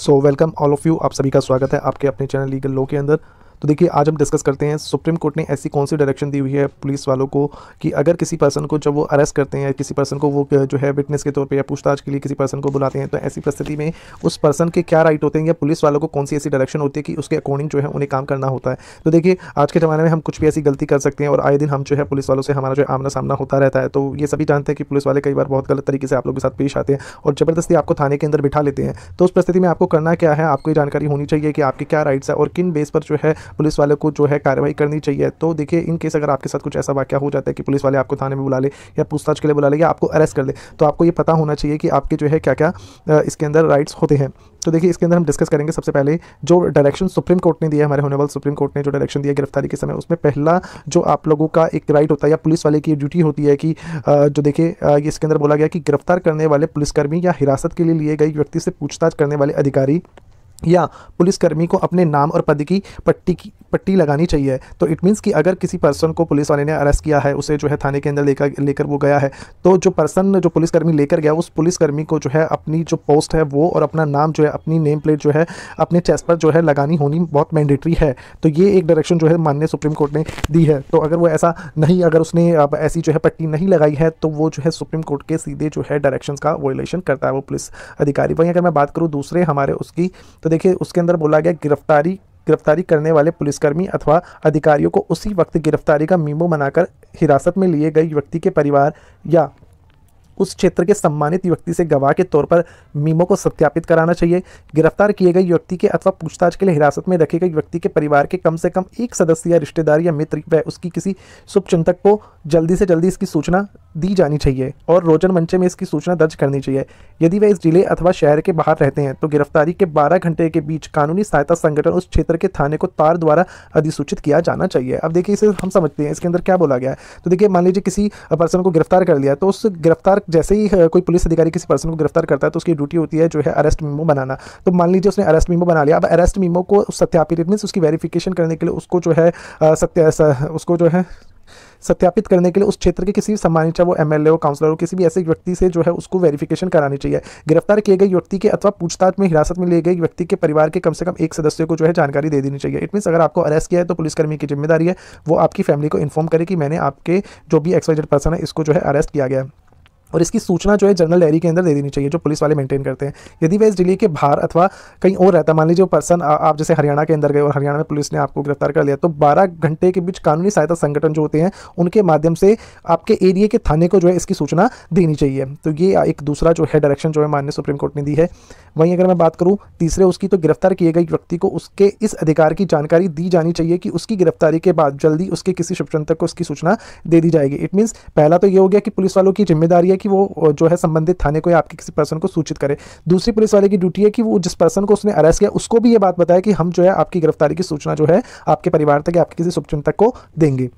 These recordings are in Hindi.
so welcome all of you आप सभी का स्वागत है आपके अपने चैनल लीगल लो के अंदर तो देखिए आज हम डिस्कस करते हैं सुप्रीम कोर्ट ने ऐसी कौन सी डायरेक्शन दी हुई है पुलिस वालों को कि अगर किसी पर्सन को जब वो अरेस्ट करते हैं किसी पर्सन को वो जो है विटनेस के तौर पर या पूछताछ के लिए किसी पर्सन को बुलाते हैं तो ऐसी परिस्थिति में उस पर्सन के क्या राइट होते हैं या पुलिस वालों को कौन सी ऐसी डायरेक्शन होती है कि उसके अकॉर्डिंग जो है उन्हें काम करना होता है तो देखिए आज के ज़माने में हम कुछ भी ऐसी गलती कर सकते हैं और आए दिन हम जो है पुलिस वालों से हमारा जो आमना सामना होता रहता है तो ये सभी जानते हैं कि पुलिस वाले कई बार बहुत गलत तरीके से आप लोगों के साथ पेश आते हैं और ज़बरदस्ती आपको थाने के अंदर बिठा लेते हैं तो उस परिस्थिति में आपको करना क्या है आपको ये जानकारी होनी चाहिए कि आपके क्या राइट्स है और किन बेस पर जो है पुलिस वाले को जो है कार्रवाई करनी चाहिए तो देखिए इन केस अगर आपके साथ कुछ ऐसा वाक्य हो जाता है कि पुलिस वाले आपको थाने में बुला ले या पूछताछ के लिए बुला ले या आपको अरेस्ट कर ले तो आपको ये पता होना चाहिए कि आपके जो है क्या क्या इसके अंदर राइट्स होते हैं तो देखिए इसके अंदर हम डिस्कस करेंगे सबसे पहले जो डायरेक्शन सुप्रीम कोर्ट ने दिया हमारे होने वाले सुप्रीम कोर्ट ने जो डायरेक्शन दिया गिरफ्तारी के समय उसमें पहला जो आप लोगों का एक राइट होता है या पुलिस वाले की ड्यूटी होती है कि जो देखिए इसके अंदर बोला गया कि गिरफ्तार करने वाले पुलिसकर्मी या हिरासत के लिए लिए गई व्यक्ति से पूछताछ करने वाले अधिकारी या पुलिसकर्मी को अपने नाम और पद की पट्टी की पट्टी लगानी चाहिए तो इट मीन्स कि अगर किसी पर्सन को पुलिस वाले ने अरेस्ट किया है उसे जो है थाने के अंदर लेकर लेकर वो गया है तो जो पर्सन जो पुलिसकर्मी लेकर गया उस पुलिसकर्मी को जो है अपनी जो पोस्ट है वो और अपना नाम जो है अपनी नेम प्लेट जो है अपने चेस्ट पर जो है लगानी होनी बहुत मैंडेटरी है तो ये एक डायरेक्शन जो है मान्य सुप्रीम कोर्ट ने दी है तो अगर वो ऐसा नहीं अगर उसने ऐसी जो है पट्टी नहीं लगाई है तो वो जो है सुप्रीम कोर्ट के सीधे जो है डायरेक्शन का वोलेशन करता है वो पुलिस अधिकारी वहीं अगर मैं बात करूँ दूसरे हमारे उसकी तो देखिए उसके अंदर बोला गया गिरफ्तारी गिरफ्तारी करने वाले पुलिसकर्मी अथवा अधिकारियों को उसी वक्त गिरफ्तारी का मीमो बनाकर हिरासत में लिए गए व्यक्ति के परिवार या उस क्षेत्र के सम्मानित व्यक्ति से गवाह के तौर पर मीमो को सत्यापित कराना चाहिए गिरफ्तार किए गए व्यक्ति के अथवा पूछताछ के लिए हिरासत में रखे गए व्यक्ति के परिवार के कम से कम एक सदस्य या रिश्तेदार या मित्र व उसकी किसी शुभचिंतक को जल्दी से जल्दी इसकी सूचना दी जानी चाहिए और रोजन मंचे में इसकी सूचना दर्ज करनी चाहिए यदि वे इस जिले अथवा शहर के बाहर रहते हैं तो गिरफ्तारी के 12 घंटे के बीच कानूनी सहायता संगठन उस क्षेत्र के थाने को तार द्वारा अधिसूचित किया जाना चाहिए अब देखिए इसे हम समझते हैं इसके अंदर क्या बोला गया है तो देखिए मान लीजिए किसी पर्सन को गिरफ्तार कर लिया तो उस गिरफ्तार जैसे ही कोई पुलिस अधिकारी किसी पर्सन को गिरफ्तार करता है तो उसकी ड्यूटी होती है जो है अरेस्ट मीमो बनाना तो मान लीजिए उसने अरेस्ट मीमो बना लिया अब अरेस्ट मीमो को सत्यापित मीन्स उसकी वेरिफिकेशन करने के लिए उसको जो है सत्या उसको जो है सत्यापित करने के लिए उस क्षेत्र के किसी सम्मानित चाहे वो एम एल काउंसलर हो किसी भी ऐसे व्यक्ति से जो है उसको वेरिफिकेशन करानी चाहिए गिरफ्तार किए गए व्यक्ति के अथवा पूछताछ में हिरासत में लिए गए व्यक्ति के परिवार के कम से कम एक सदस्य को जो है जानकारी दे देनी चाहिए इट मीनस अगर आपको अरेस्ट किया है तो पुलिसकर्मी की जिम्मेदारी है वो आपकी फैमिली को इन्फॉर्म करे कि मैंने आपके जो भी एक्सवाइजेड पर्सन है इसको जो है अरेस्ट किया गया है और इसकी सूचना जो है जनरल डायरी के अंदर दे देनी चाहिए जो पुलिस वाले मेंटेन करते हैं यदि वह इस डिले के बाहर अथवा कहीं और रहता मान लीजिए वो पर्सन आप जैसे हरियाणा के अंदर गए और हरियाणा में पुलिस ने आपको गिरफ्तार कर लिया तो 12 घंटे के बीच कानूनी सहायता संगठन जो होते हैं उनके माध्यम से आपके एरिए के थाने को जो है इसकी सूचना देनी चाहिए तो ये एक दूसरा जो है डायरेक्शन जो है माननीय सुप्रीम कोर्ट ने दी है वहीं अगर मैं बात करूँ तीसरे उसकी तो गिरफ्तार किए गए व्यक्ति को उसके इस अधिकार की जानकारी दी जानी चाहिए कि उसकी गिरफ्तारी के बाद जल्दी उसके किसी शुभचंतक को उसकी सूचना दे दी जाएगी इट मीन्स पहला तो ये हो गया कि पुलिस वालों की जिम्मेदारी है कि वो जो है संबंधित थाने को या आपके किसी पर्सन को सूचित करे दूसरी पुलिस वाले की ड्यूटी है कि वो जिस पर्सन को उसने अरेस्ट किया उसको भी ये बात बताया कि हम जो है आपकी गिरफ्तारी की सूचना जो है आपके परिवार तक या आपके किसी सुपचिन तक को देंगे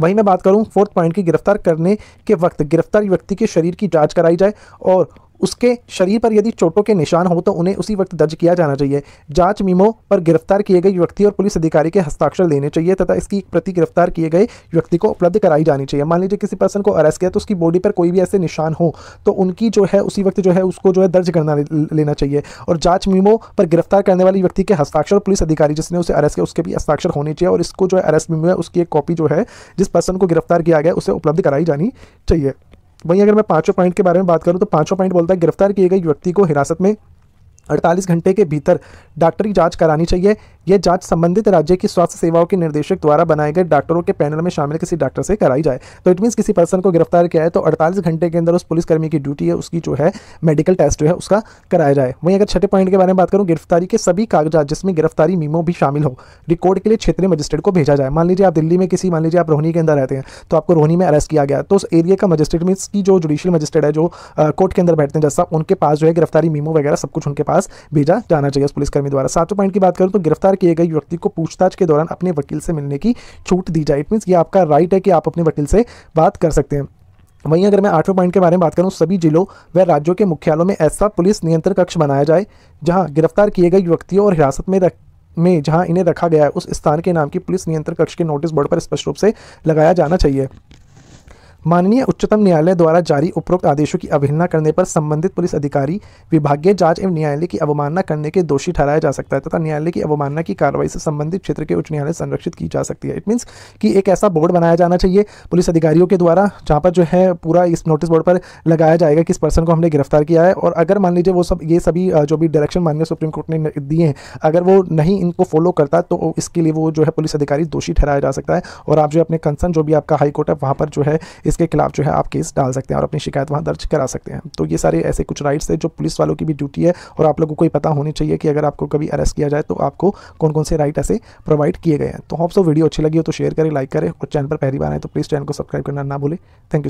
वहीं मैं बात करूं फोर्थ पॉइंट की गिरफ्तार करने के वक्त गिरफ्तार व्यक्ति के शरीर की जांच कराई जाए और उसके शरीर पर यदि चोटों के निशान हो तो उन्हें उसी वक्त दर्ज किया जाना चाहिए जांच मीमो पर गिरफ्तार किए गए व्यक्ति और पुलिस अधिकारी के हस्ताक्षर लेने चाहिए तथा इसकी प्रति गिरफ्तार किए गए व्यक्ति को उपलब्ध कराई जानी चाहिए मान लीजिए किसी पर्सन को अरेस्ट किया तो उसकी बॉडी पर कोई भी ऐसे निशान हो तो उनकी जो है उसी वक्त जो है उसको जो है दर्ज करना लेना चाहिए और जाँच मीमो पर गिरफ्तार करने वाले व्यक्ति के हस्ताक्षर पुलिस अधिकारी जिसने उसे अरेस्ट किया उसके भी हस्ताक्षर होने चाहिए और इसको जो है अरेस्ट मीमो है उसकी एक कॉपी जो है जिस पर्सन को गिरफ्तार किया गया उसे उपलब्ध कराई जानी चाहिए वहीं अगर मैं पाँचों पॉइंट के बारे में बात करूँ तो पाँचों पॉइंट बोलता है गिरफ्तार किए गए व्यक्ति को हिरासत में 48 घंटे के भीतर डॉक्टरी जांच करानी चाहिए यह जांच संबंधित राज्य की स्वास्थ्य सेवाओं के निर्देशक द्वारा बनाए गए डॉक्टरों के पैनल में शामिल किसी डॉक्टर से कराई जाए तो इट मीन्स किसी पर्सन को गिरफ्तार किया है तो अड़तालीस घंटे के अंदर उस पुलिसकर्मी की ड्यूटी है उसकी जो है मेडिकल टेस्ट जो है उसका कराया जाए वहीं अगर छठे पॉइंट के बारे में बात करूँ गिरफ्तारी के सभी कागजात जिसमें गिरफ्तारी मीमो भी शामिल हो रिकॉर्ड के लिए क्षेत्रीय मजिस्ट्रेट को भेजा जाए मान लीजिए आप दिल्ली में किसी मान लीजिए आप रोहनी के अंदर रहते हैं तो आपको रोहनी में अरेस्ट किया गया तो उस एरिया का मजिस्ट्रेट मीन्स की जो जुडिशियल मजिस्ट्रेट है जो कोर्ट के अंदर बैठते हैं जैसा उनके पास जो है गिरफ्तारी मीमो वगैरह सब कुछ उनके पास भेजा जाना चाहिए उस पुलिसकर्मी द्वारा सातों पॉइंट की बात करूँ तो गिरफ्तार किए गए व्यक्ति को पूछताछ के दौरान अपने वकील से मिलने की छूट दी जाए इट मीन्स ये आपका राइट है कि आप अपने वकील से बात कर सकते हैं वहीं अगर मैं आठवें पॉइंट के बारे में बात करूं सभी जिलों व राज्यों के मुख्यालयों में ऐसा पुलिस नियंत्रण कक्ष बनाया जाए जहां गिरफ्तार किए गए व्यक्तियों और हिरासत में रख में जहां इन्हें रखा गया है उस स्थान के नाम की पुलिस नियंत्रण कक्ष के नोटिस बोर्ड पर स्पष्ट रूप से लगाया जाना चाहिए माननीय उच्चतम न्यायालय द्वारा जारी उपरोक्त आदेशों की अवहेलना करने पर संबंधित पुलिस अधिकारी विभागीय जांच एवं न्यायालय की अवमानना करने के दोषी ठहराया जा सकता है तथा न्यायालय की अवमानना की कार्रवाई से संबंधित क्षेत्र के उच्च न्यायालय संरक्षित की जा सकती है इट मीन्स कि एक ऐसा बोर्ड बनाया जाना चाहिए पुलिस अधिकारियों के द्वारा जहाँ पर जो है पूरा इस नोटिस बोर्ड पर लगाया जाएगा कि इस पर्सन को हमने गिरफ्तार किया है और अगर मान लीजिए वो सब ये सभी जो भी डायरेक्शन माननीय सुप्रीम कोर्ट ने दिए हैं अगर वो नहीं इनको फॉलो करता तो इसके लिए वो जो है पुलिस अधिकारी दोषी ठहराया जा सकता है और आप जो अपने कंसर्न जो भी आपका हाईकोर्ट है वहाँ पर जो है इसके खिलाफ जो है आप केस डाल सकते हैं और अपनी शिकायत वहाँ दर्ज करा सकते हैं तो ये सारे ऐसे कुछ राइट्स हैं जो पुलिस वालों की भी ड्यूटी है और आप लोगों को ही पता होनी चाहिए कि अगर आपको कभी अरेस्ट किया जाए तो आपको कौन कौन से राइट ऐसे प्रोवाइड किए गए हैं तो होप्स सब वीडियो अच्छी लगी हो तो शेयर करें लाइक करें और चैनल पर पहली बार आए तो प्लीज़ चैनल को सब्सक्राइब करना ना भूलें थैंक यू